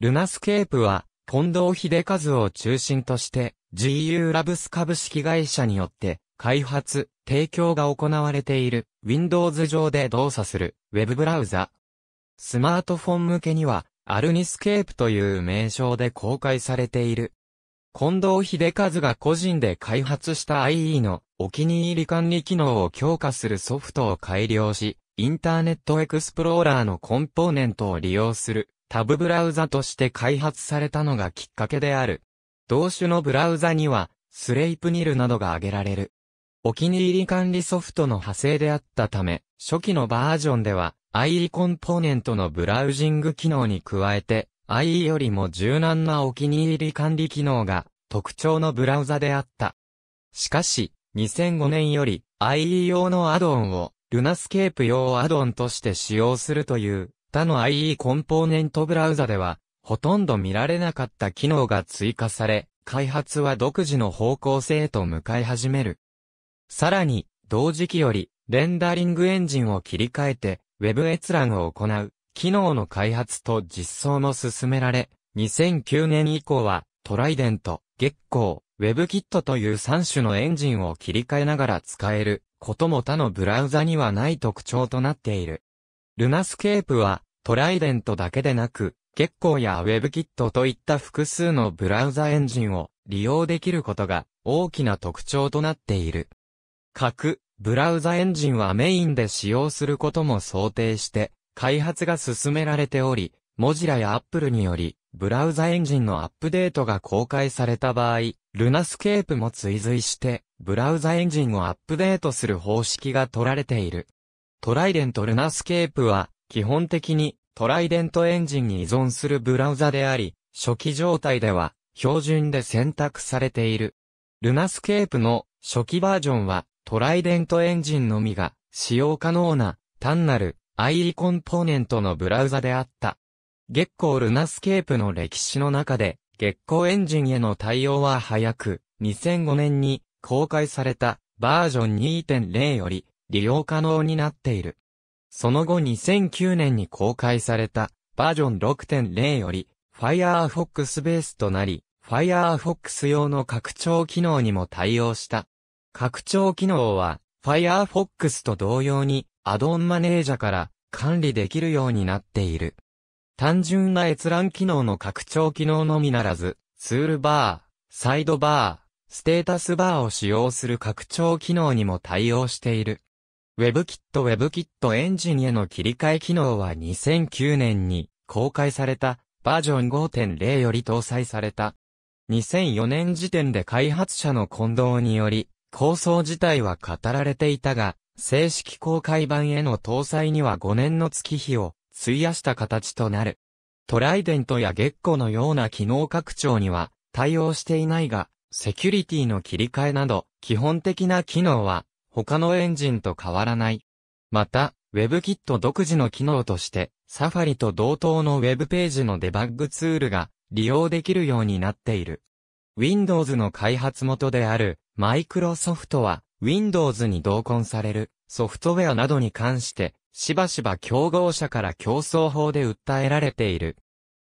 ルナスケープは、近藤秀和を中心として、GU ラブス株式会社によって、開発、提供が行われている、Windows 上で動作する、ウェブブラウザ。スマートフォン向けには、アルニスケープという名称で公開されている。近藤秀和が個人で開発した IE のお気に入り管理機能を強化するソフトを改良し、インターネットエクスプローラーのコンポーネントを利用するタブブラウザとして開発されたのがきっかけである。同種のブラウザには、スレイプニルなどが挙げられる。お気に入り管理ソフトの派生であったため、初期のバージョンでは、IE コンポーネントのブラウジング機能に加えて、IE よりも柔軟なお気に入り管理機能が特徴のブラウザであった。しかし、2005年より IE 用のアドオンをルナスケープ用アドオンとして使用するという他の IE コンポーネントブラウザでは、ほとんど見られなかった機能が追加され、開発は独自の方向性へと向かい始める。さらに、同時期より、レンダリングエンジンを切り替えて、Web 閲覧を行う、機能の開発と実装も進められ、2009年以降は、トライデント、月光、WebKit という3種のエンジンを切り替えながら使える、ことも他のブラウザにはない特徴となっている。ルナスケープは、トライデントだけでなく、結構やウェブキットといった複数のブラウザエンジンを利用できることが大きな特徴となっている。各ブラウザエンジンはメインで使用することも想定して開発が進められており、モジラやアップルによりブラウザエンジンのアップデートが公開された場合、ルナスケープも追随してブラウザエンジンをアップデートする方式が取られている。トライデントルナスケープは基本的にトライデントエンジンに依存するブラウザであり、初期状態では標準で選択されている。ルナスケープの初期バージョンはトライデントエンジンのみが使用可能な単なる IE コンポーネントのブラウザであった。月光ルナスケープの歴史の中で月光エンジンへの対応は早く2005年に公開されたバージョン2.0より利用可能になっている。その後2009年に公開されたバージョン6.0より Firefox ベースとなり、Firefox 用の拡張機能にも対応した。拡張機能は Firefox と同様にアドオンマネージャから管理できるようになっている。単純な閲覧機能の拡張機能のみならず、ツールバー、サイドバー、ステータスバーを使用する拡張機能にも対応している。WebKit WebKit エンジンへの切り替え機能は2009年に公開されたバージョン5.0より搭載された。2004年時点で開発者の混同により、構想自体は語られていたが、正式公開版への搭載には5年の月日を費やした形となる。トライデントやゲッコのような機能拡張には対応していないが、セキュリティの切り替えなど、基本的な機能は他のエンジンと変わらない。また、WebKit 独自の機能として、Safari と同等の Web ページのデバッグツールが利用できるようになっている。Windows の開発元である Microsoft は Windows に同梱されるソフトウェアなどに関してしばしば競合者から競争法で訴えられている。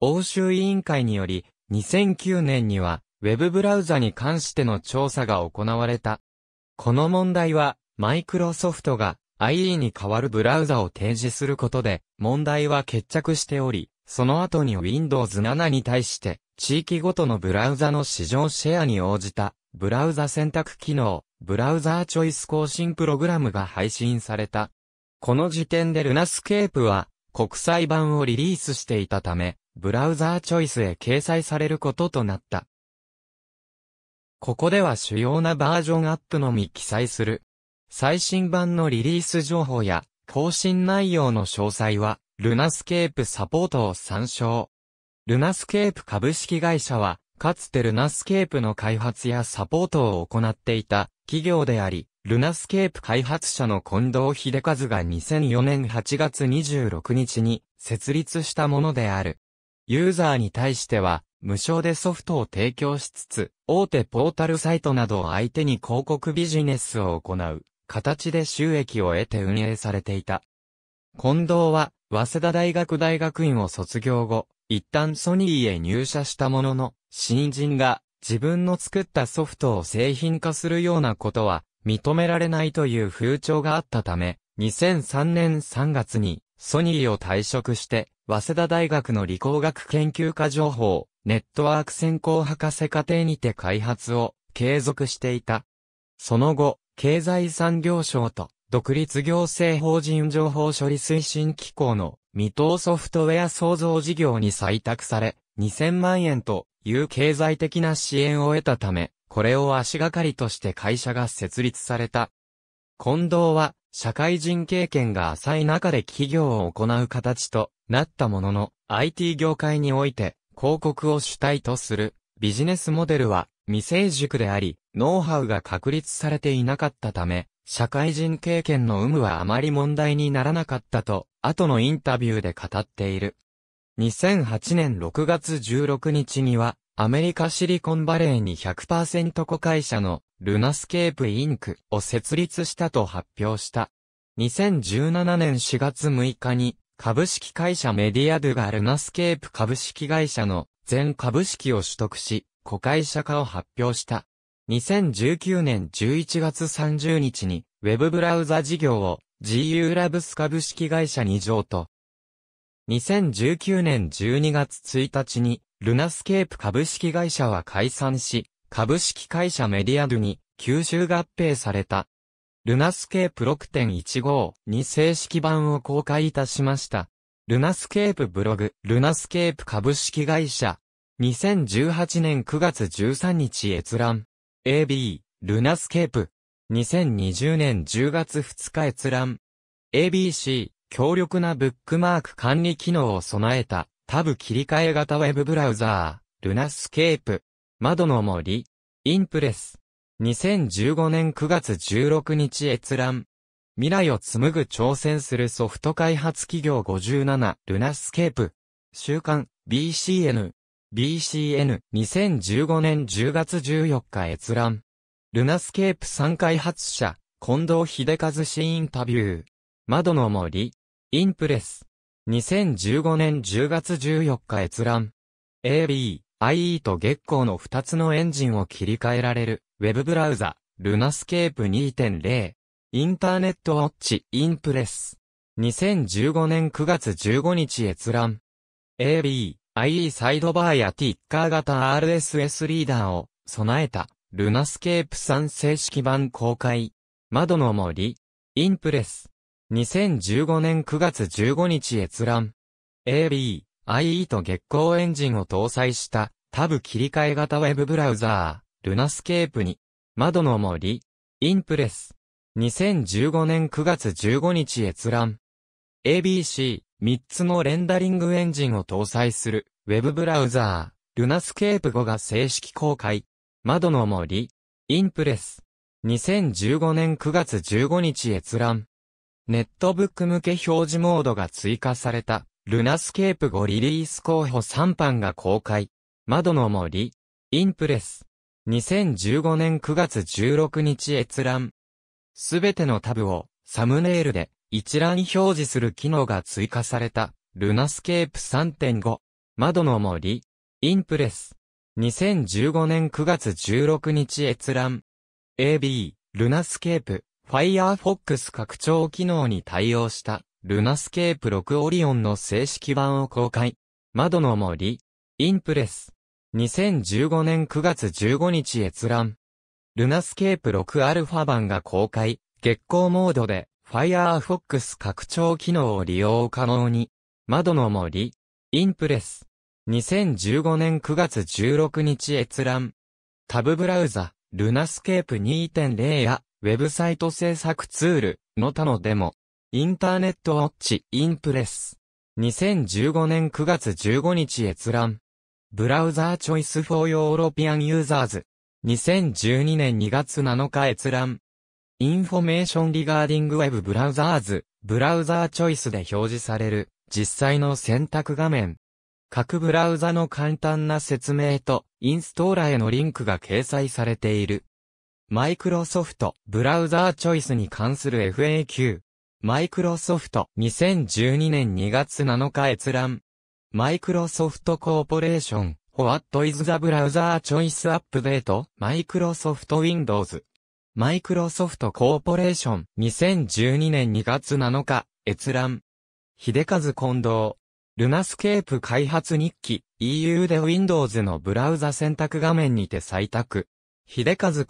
欧州委員会により2009年には Web ブラウザに関しての調査が行われた。この問題はマイクロソフトが IE に代わるブラウザを提示することで問題は決着しており、その後に Windows 7に対して地域ごとのブラウザの市場シェアに応じたブラウザ選択機能、ブラウザーチョイス更新プログラムが配信された。この時点でルナスケープは国際版をリリースしていたため、ブラウザーチョイスへ掲載されることとなった。ここでは主要なバージョンアップのみ記載する。最新版のリリース情報や更新内容の詳細は、ルナスケープサポートを参照。ルナスケープ株式会社は、かつてルナスケープの開発やサポートを行っていた企業であり、ルナスケープ開発者の近藤秀和が2004年8月26日に設立したものである。ユーザーに対しては、無償でソフトを提供しつつ、大手ポータルサイトなどを相手に広告ビジネスを行う。形で収益を得て運営されていた。近藤は、早稲田大学大学院を卒業後、一旦ソニーへ入社したものの、新人が自分の作ったソフトを製品化するようなことは認められないという風潮があったため、2003年3月にソニーを退職して、早稲田大学の理工学研究科情報、ネットワーク専攻博士課程にて開発を継続していた。その後、経済産業省と独立行政法人情報処理推進機構の未踏ソフトウェア創造事業に採択され、2000万円という経済的な支援を得たため、これを足がかりとして会社が設立された。近藤は、社会人経験が浅い中で企業を行う形となったものの、IT 業界において、広告を主体とするビジネスモデルは未成熟であり、ノウハウが確立されていなかったため、社会人経験の有無はあまり問題にならなかったと、後のインタビューで語っている。2008年6月16日には、アメリカシリコンバレーに100%子会社のルナスケープインクを設立したと発表した。2017年4月6日に株式会社メディアドゥがルナスケープ株式会社の全株式を取得し、子会社化を発表した。2019年11月30日に、ウェブブラウザ事業を GU ラブス株式会社に譲渡。2019年12月1日に、ルナスケープ株式会社は解散し、株式会社メディアドゥに吸収合併された。ルナスケープ6.15に正式版を公開いたしました。ルナスケープブログ、ルナスケープ株式会社。2018年9月13日閲覧。AB、ルナスケープ。2020年10月2日閲覧。ABC、強力なブックマーク管理機能を備えた、タブ切り替え型ウェブブラウザー、ルナスケープ。窓の森、インプレス。2015年9月16日閲覧。未来を紡ぐ挑戦するソフト開発企業57、ルナスケープ。週刊、BCN。BCN、2015年10月14日閲覧。ルナスケープ3開発者、近藤秀和氏インタビュー。窓の森。インプレス。2015年10月14日閲覧。AB、IE と月光の2つのエンジンを切り替えられる、ウェブブラウザ、ルナスケープ2.0。インターネットウォッチ、インプレス。2015年9月15日閲覧。AB、IE サイドバーやティッカー型 RSS リーダーを備えた、ルナスケープ3正式版公開。窓の森、インプレス。2015年9月15日閲覧。AB、IE と月光エンジンを搭載したタブ切り替え型ウェブブラウザー、ルナスケープに、窓の森、インプレス。2015年9月15日閲覧。ABC、3つのレンダリングエンジンを搭載する、ウェブブラウザー、ルナスケープ5が正式公開。窓の森、インプレス。2015年9月15日閲覧。ネットブック向け表示モードが追加された、ルナスケープ5リリース候補3版が公開。窓の森、インプレス。2015年9月16日閲覧。すべてのタブをサムネイルで一覧表示する機能が追加されたルナスケープ3.5窓の森インプレス2015年9月16日閲覧 AB ルナスケープ Firefox 拡張機能に対応したルナスケープ6オリオンの正式版を公開窓の森インプレス2015年9月15日閲覧ルナスケープ 6α 版が公開、月光モードで Firefox 拡張機能を利用可能に。窓の森、インプレス。2015年9月16日閲覧。タブブラウザ、ルナスケープ2.0や、ウェブサイト制作ツール、の他のデモ。インターネットウォッチ、インプレス。2015年9月15日閲覧。ブラウザーチョイスフォーヨーロピアンユーザーズ、2012年2月7日閲覧。インフォメーションリガーディングウェブブラウザーズ、ブラウザーチョイスで表示される、実際の選択画面。各ブラウザの簡単な説明と、インストーラーへのリンクが掲載されている。マイクロソフト、ブラウザーチョイスに関する FAQ。マイクロソフト、2012年2月7日閲覧。マイクロソフトコーポレーション、What is the browser choice update? Microsoft Windows マイクロソフトコーポレーション2012年2月7日閲覧秀和近藤ルナスケープ開発日記 EU で Windows のブラウザ選択画面にて採択秀和近藤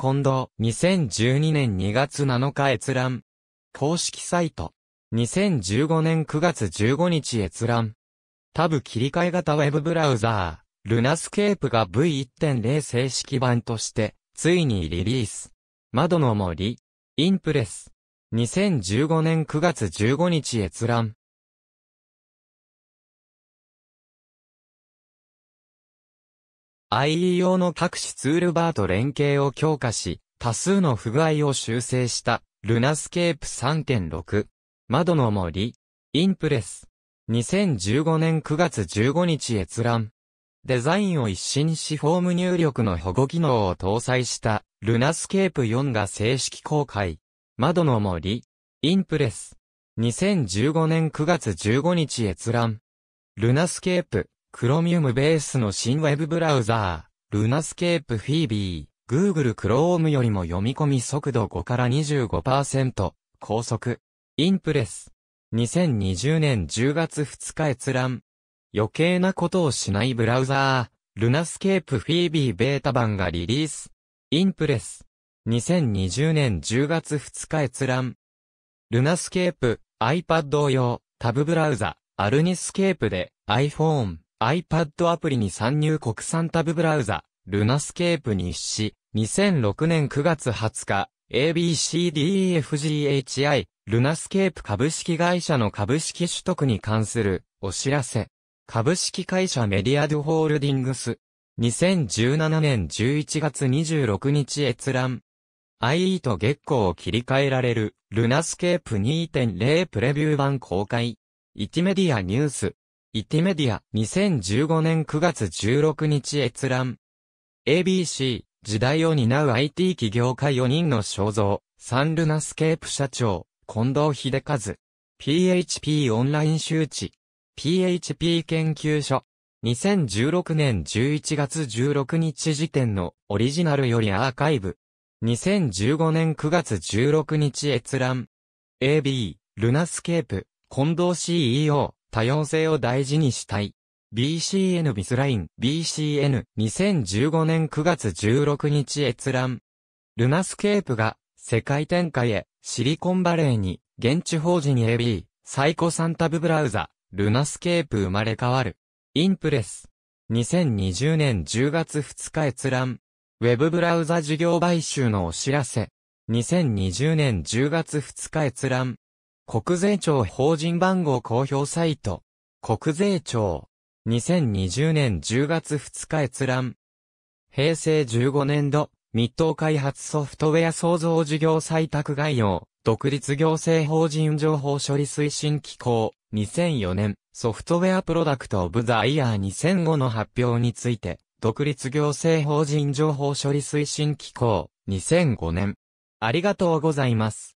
2012年2月7日閲覧公式サイト2015年9月15日閲覧タブ切り替え型ウェブブラウザールナスケープが V1.0 正式版として、ついにリリース。窓の森、インプレス。2015年9月15日閲覧。IE 用の各種ツールバーと連携を強化し、多数の不具合を修正した、ルナスケープ3.6。窓の森、インプレス。2015年9月15日閲覧。デザインを一新しフォーム入力の保護機能を搭載したルナスケープ4が正式公開。窓の森、インプレス。2015年9月15日閲覧。ルナスケープ、クロミウムベースの新ウェブブラウザー、ルナスケープフィービー、Google Chrome よりも読み込み速度5から25%、高速。インプレス。2020年10月2日閲覧。余計なことをしないブラウザー、ルナスケープフィービーベータ版がリリース。インプレス。2020年10月2日閲覧。ルナスケープ、iPad 同様、タブブラウザ、アルニスケープで iPhone、iPad アプリに参入国産タブブラウザ、ルナスケープにし、2006年9月20日、ABCDEFGHI、ルナスケープ株式会社の株式取得に関するお知らせ。株式会社メディアドホールディングス。2017年11月26日閲覧。IE と月光を切り替えられる、ルナスケープ2.0プレビュー版公開。イティメディアニュース。イティメディア2015年9月16日閲覧。ABC、時代を担う IT 企業家4人の肖像、サンルナスケープ社長、近藤秀和。PHP オンライン周知。PHP 研究所。2016年11月16日時点のオリジナルよりアーカイブ。2015年9月16日閲覧。AB、ルナスケープ、近藤 CEO、多様性を大事にしたい。BCN ビスライン、BCN、2015年9月16日閲覧。ルナスケープが、世界展開へ、シリコンバレーに、現地法人 AB、サイコサンタブブラウザ、ルナスケープ生まれ変わる。インプレス。2020年10月2日閲覧。ウェブブラウザ事業買収のお知らせ。2020年10月2日閲覧。国税庁法人番号公表サイト。国税庁。2020年10月2日閲覧。平成15年度、密東開発ソフトウェア創造事業採択概要、独立行政法人情報処理推進機構、2004年、ソフトウェアプロダクトオブザイヤー2005の発表について、独立行政法人情報処理推進機構、2005年。ありがとうございます。